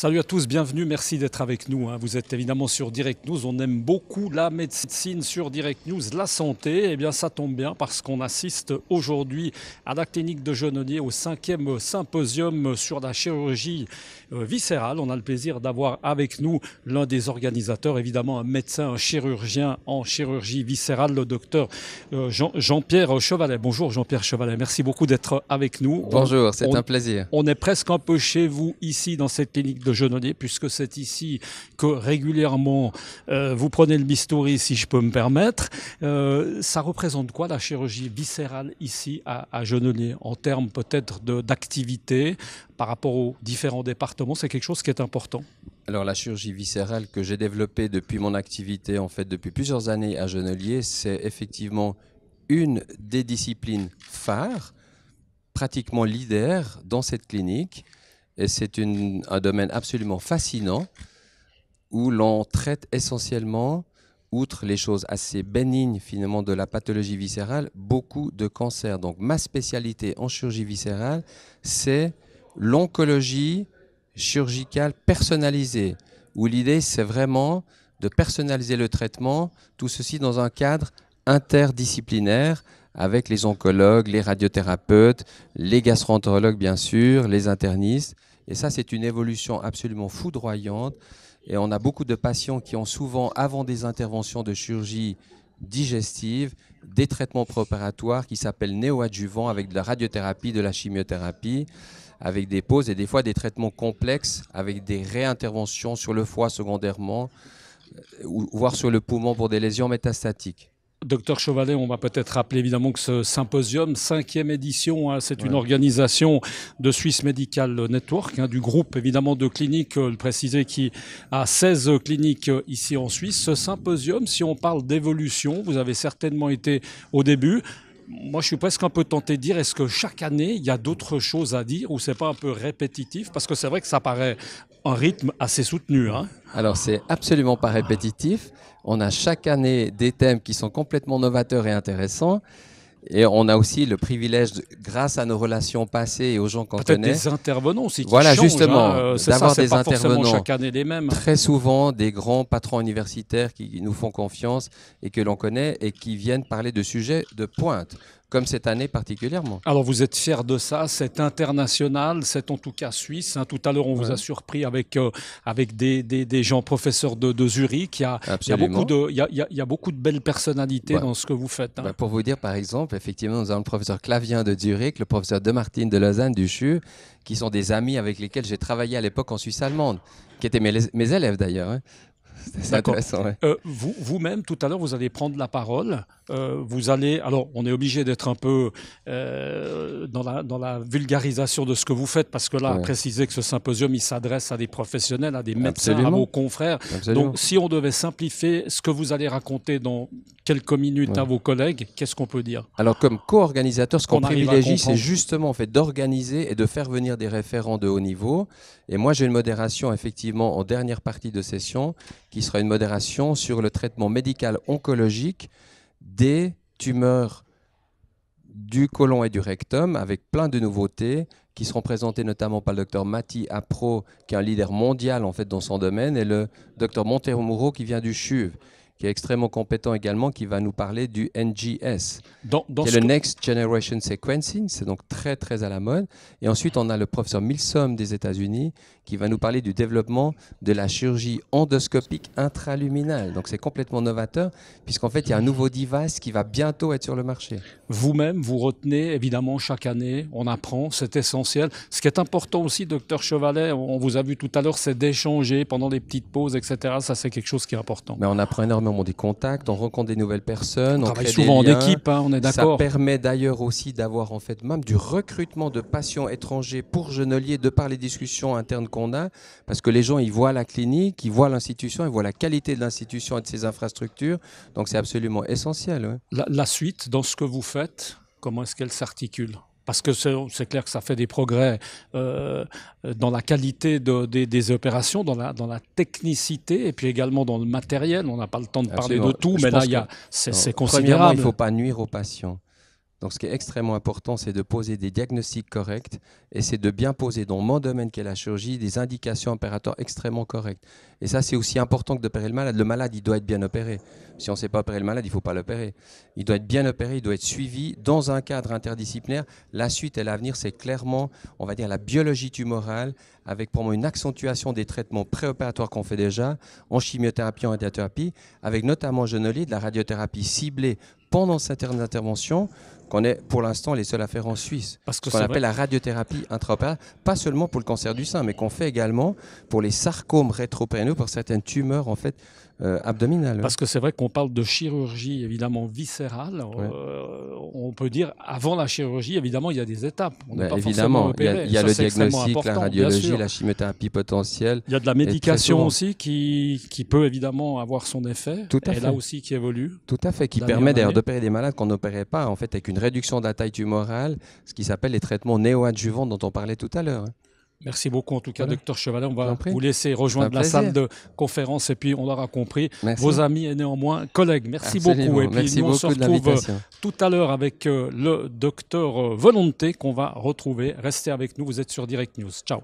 Salut à tous, bienvenue, merci d'être avec nous. Hein. Vous êtes évidemment sur Direct News, on aime beaucoup la médecine sur Direct News, la santé. Eh bien, ça tombe bien parce qu'on assiste aujourd'hui à la clinique de Genonnier au cinquième symposium sur la chirurgie euh, viscérale. On a le plaisir d'avoir avec nous l'un des organisateurs, évidemment un médecin, un chirurgien en chirurgie viscérale, le docteur euh, Jean-Pierre Chevalet. Bonjour Jean-Pierre Chevalet, merci beaucoup d'être avec nous. Bonjour, c'est un plaisir. On est presque un peu chez vous ici dans cette clinique Genelier puisque c'est ici que régulièrement euh, vous prenez le bistouri, si je peux me permettre. Euh, ça représente quoi la chirurgie viscérale ici à, à en termes peut-être d'activité par rapport aux différents départements C'est quelque chose qui est important alors la chirurgie viscérale que j'ai développée depuis mon activité, en fait depuis plusieurs années à Genelier, c'est effectivement une des disciplines phares, pratiquement leader dans cette clinique. Et c'est un domaine absolument fascinant où l'on traite essentiellement, outre les choses assez bénignes finalement de la pathologie viscérale, beaucoup de cancers. Donc ma spécialité en chirurgie viscérale, c'est l'oncologie chirurgicale personnalisée, où l'idée c'est vraiment de personnaliser le traitement, tout ceci dans un cadre interdisciplinaire avec les oncologues, les radiothérapeutes, les gastroentérologues bien sûr, les internistes. Et ça, c'est une évolution absolument foudroyante. Et on a beaucoup de patients qui ont souvent, avant des interventions de chirurgie digestive, des traitements préopératoires qui s'appellent néoadjuvants avec de la radiothérapie, de la chimiothérapie, avec des pauses et des fois des traitements complexes avec des réinterventions sur le foie secondairement, euh, voire sur le poumon pour des lésions métastatiques. Docteur Chevalet, on va peut-être rappeler évidemment que ce symposium, cinquième édition, hein, c'est une organisation de Swiss Medical Network, hein, du groupe évidemment de cliniques, euh, le préciser, qui a 16 cliniques euh, ici en Suisse. Ce symposium, si on parle d'évolution, vous avez certainement été au début. Moi, je suis presque un peu tenté de dire, est-ce que chaque année, il y a d'autres choses à dire ou c'est pas un peu répétitif Parce que c'est vrai que ça paraît un rythme assez soutenu. Hein. Alors, c'est absolument pas répétitif. On a chaque année des thèmes qui sont complètement novateurs et intéressants. Et on a aussi le privilège, grâce à nos relations passées et aux gens qu'on connaît. des intervenants aussi Voilà, justement, hein. euh, d'avoir des intervenants. Chaque année les mêmes. Très souvent, des grands patrons universitaires qui nous font confiance et que l'on connaît et qui viennent parler de sujets de pointe comme cette année particulièrement. Alors vous êtes fier de ça, c'est international, c'est en tout cas suisse. Hein. Tout à l'heure, on vous a surpris avec, euh, avec des, gens professeurs de, Zurich. Il y, a, beaucoup de, belles personnalités dans ce que vous faites. Hein. Bah, pour vous dire, par exemple, effectivement, nous avons le professeur Clavien de Zurich, le professeur De Martine de Lausanne du CHU, qui sont des amis avec lesquels j'ai travaillé à l'époque en Suisse allemande, qui étaient mes, élèves d'ailleurs. Hein. C'est intéressant. Euh, vous, vous-même, tout à l'heure, vous allez prendre la parole. Euh, vous allez, alors, on est obligé d'être un peu euh, dans, la, dans, la, vulgarisation de ce que vous faites, parce que là, préciser que ce symposium, il s'adresse à des professionnels, à des médecins, à vos confrères. Donc, si on devait simplifier ce que vous allez raconter dans quelques minutes à vos collègues, qu'est-ce qu'on peut dire Alors comme co-organisateur, ce qu'on privilégie, c'est justement en fait, d'organiser et de faire venir des référents de haut niveau. Et moi, j'ai une modération effectivement en dernière partie de session, qui sera une modération sur le traitement médical oncologique des tumeurs du colon et du rectum, avec plein de nouveautés qui seront présentées notamment par le docteur Mati Apro, qui est un leader mondial en fait dans son domaine, et le docteur Montero Mouro qui vient du CHUV qui est extrêmement compétent également, qui va nous parler du NGS, le Next Generation Sequencing, c'est donc très très à la mode. Et ensuite, on a le professeur Milsom des États-Unis, qui va nous parler du développement de la chirurgie endoscopique intraluminale. Donc c'est complètement novateur, puisqu'en fait, il y a un nouveau device qui va bientôt être sur le marché. Vous-même, vous retenez, évidemment, chaque année, on apprend, c'est essentiel. Ce qui est important aussi, docteur Chevalet, on vous a vu tout à l'heure, c'est d'échanger pendant des petites pauses, etc. Ça, c'est quelque chose qui est important. Mais on apprend énormément a des contacts, on rencontre des nouvelles personnes. On, travaille souvent en équipe, hein, on est d'accord. Ça permet d'ailleurs aussi d'avoir en fait même du recrutement de patients étrangers pour Genelier de par les discussions internes qu'on a, parce que les gens ils voient la clinique, ils voient l'institution, ils voient la qualité de l'institution et de ses infrastructures, donc c'est absolument essentiel. la suite dans ce que vous faites, comment est-ce qu'elle s'articule parce que c'est clair que ça fait des progrès euh, dans la qualité des, opérations, dans la, technicité, et puis également dans le matériel. On n'a pas le temps de parler de tout, mais là, c'est considérable. il ne faut pas nuire aux patients. Donc ce qui est extrêmement important, c'est de poser des diagnostics corrects et c'est de bien poser dans mon domaine est la chirurgie des indications opératoires extrêmement correctes. Et ça, c'est aussi important que d'opérer le malade. Le malade, il doit être bien opéré. Si on ne sait pas opérer le malade, il ne faut pas l'opérer. Il doit être bien opéré, il doit être suivi dans un cadre interdisciplinaire. La suite et l'avenir, c'est clairement, on va dire, la biologie tumorale avec pour moi une accentuation des traitements préopératoires qu'on fait déjà en chimiothérapie, en radiothérapie, avec notamment, je ne de la radiothérapie ciblée pendant cette intervention qu'on est pour l'instant les seuls à faire en Suisse. Parce que ce qu'on appelle la radiothérapie intraopérale, pas seulement pour le cancer du sein, mais qu'on fait également pour les sarcomes rétropérinéaux, pour certaines tumeurs en fait euh, abdominales. Parce que c'est vrai qu'on parle de chirurgie évidemment viscérale. Euh, on peut dire avant la chirurgie, évidemment, il y a des étapes. On ben, évidemment, il y a, le diagnostic, la radiologie, la chimiothérapie potentielle. Il y a de la médication aussi qui, qui peut évidemment avoir son effet. Tout à et là aussi qui évolue. Tout à fait, qui permet d'ailleurs d'opérer des malades qu'on n'opérait pas en fait avec une réduction de la taille tumorale, ce qui s'appelle les traitements néoadjuvants dont on parlait tout à l'heure. Hein. Merci beaucoup en tout cas, docteur Chevalet. On va vous laisser rejoindre la salle de conférence et puis on aura compris, vos amis et néanmoins collègues. Merci beaucoup. Et puis Merci nous on se retrouve euh, tout à l'heure avec euh, le docteur euh, Volonté qu'on va retrouver. Restez avec nous, vous êtes sur Direct News. Ciao.